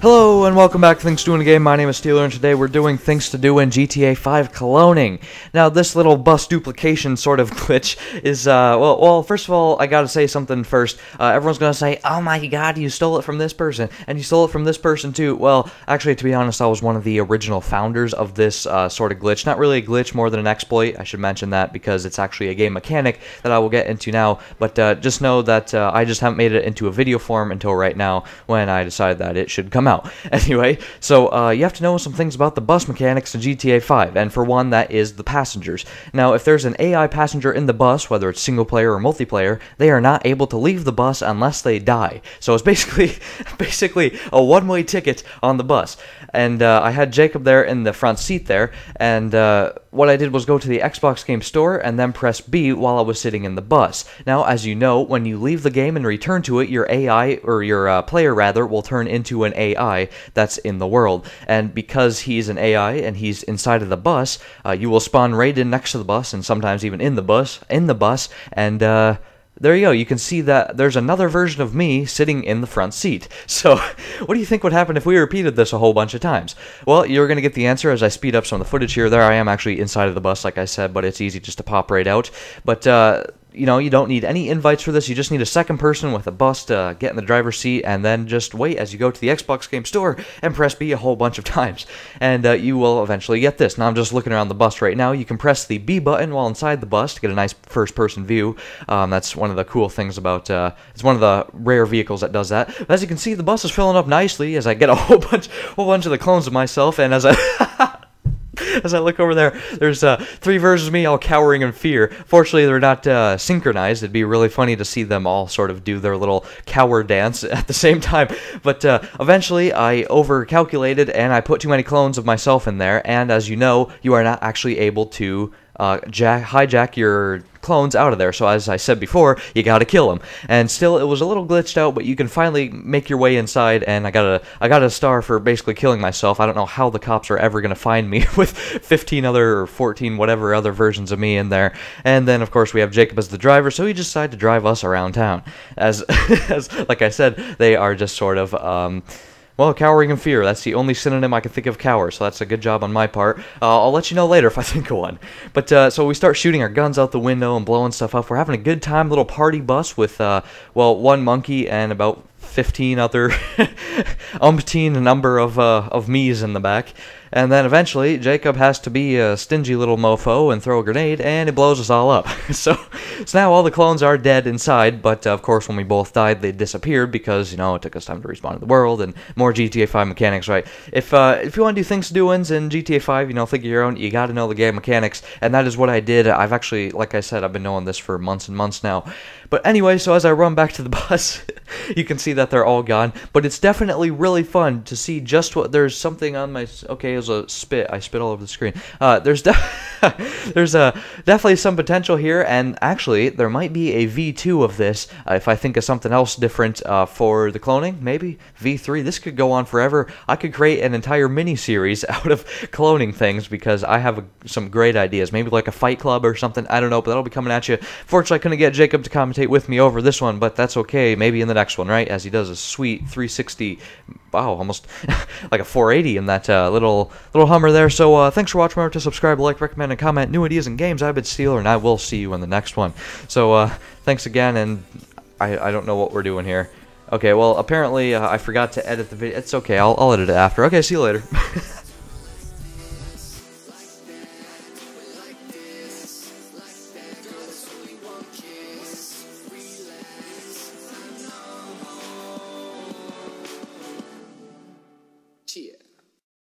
Hello and welcome back to Things to Do in a Game. My name is Steeler and today we're doing Things to Do in GTA 5 cloning. Now this little bus duplication sort of glitch is, uh, well, well first of all, I gotta say something first. Uh, everyone's gonna say, oh my god, you stole it from this person, and you stole it from this person too. Well, actually, to be honest, I was one of the original founders of this uh, sort of glitch. Not really a glitch, more than an exploit. I should mention that because it's actually a game mechanic that I will get into now, but uh, just know that uh, I just haven't made it into a video form until right now when I decided that it should come out. Anyway, so uh, you have to know some things about the bus mechanics in GTA 5, and for one, that is the passengers. Now, if there's an AI passenger in the bus, whether it's single player or multiplayer, they are not able to leave the bus unless they die. So it's basically, basically a one-way ticket on the bus. And uh, I had Jacob there in the front seat there, and uh, what I did was go to the Xbox Game Store and then press B while I was sitting in the bus. Now, as you know, when you leave the game and return to it, your AI or your uh, player rather will turn into an AI. AI that's in the world. And because he's an AI and he's inside of the bus, uh, you will spawn right in next to the bus, and sometimes even in the bus, in the bus, and. Uh, there you go. You can see that there's another version of me sitting in the front seat. So, what do you think would happen if we repeated this a whole bunch of times? Well, you're going to get the answer as I speed up some of the footage here. There I am actually inside of the bus, like I said, but it's easy just to pop right out. But, uh, you know, you don't need any invites for this. You just need a second person with a bus to get in the driver's seat and then just wait as you go to the Xbox game store and press B a whole bunch of times. And uh, you will eventually get this. Now, I'm just looking around the bus right now. You can press the B button while inside the bus to get a nice first person view. Um, that's one of the cool things about uh, it's one of the rare vehicles that does that. But as you can see, the bus is filling up nicely as I get a whole bunch, whole bunch of the clones of myself and as I. as I look over there, there's uh, three versions of me all cowering in fear. Fortunately, they're not uh, synchronized. It'd be really funny to see them all sort of do their little cower dance at the same time. But uh, eventually, I overcalculated and I put too many clones of myself in there. And as you know, you are not actually able to uh, jack, hijack your clones out of there. So as I said before, you gotta kill them. And still, it was a little glitched out, but you can finally make your way inside. And I got a I got a star for basically killing myself. I don't know how the cops are ever gonna find me with 15 other or 14 whatever other versions of me in there. And then of course we have Jacob as the driver, so he decided to drive us around town. As as like I said, they are just sort of. Um, well, cowering in fear. That's the only synonym I can think of cower, so that's a good job on my part. Uh, I'll let you know later if I think of one. But uh, so we start shooting our guns out the window and blowing stuff up. We're having a good time, little party bus with, uh, well, one monkey and about 15 other umpteen number of uh, of me's in the back. And then eventually, Jacob has to be a stingy little mofo and throw a grenade, and it blows us all up. so, so now all the clones are dead inside, but uh, of course, when we both died, they disappeared because, you know, it took us time to respawn to the world and more GTA 5 mechanics, right? If uh, if you want to do things to do ins in GTA 5, you know, think of your own, you got to know the game mechanics, and that is what I did. I've actually, like I said, I've been knowing this for months and months now. But anyway, so as I run back to the bus, you can see that they're all gone. But it's definitely really fun to see just what there's something on my. Okay, as a spit. I spit all over the screen. Uh, there's definitely. there's a uh, definitely some potential here, and actually there might be a V2 of this uh, if I think of something else different uh, for the cloning. Maybe V3. This could go on forever. I could create an entire mini series out of cloning things because I have a, some great ideas. Maybe like a Fight Club or something. I don't know, but that'll be coming at you. Fortunately, I couldn't get Jacob to commentate with me over this one, but that's okay. Maybe in the next one, right? As he does a sweet 360. Wow, almost like a 480 in that uh, little little Hummer there. So uh, thanks for watching. Remember to subscribe, like, recommend trying to comment new ideas and games. I've been Steeler, and I will see you in the next one. So uh, thanks again, and I, I don't know what we're doing here. Okay, well, apparently uh, I forgot to edit the video. It's okay, I'll, I'll edit it after. Okay, see you later.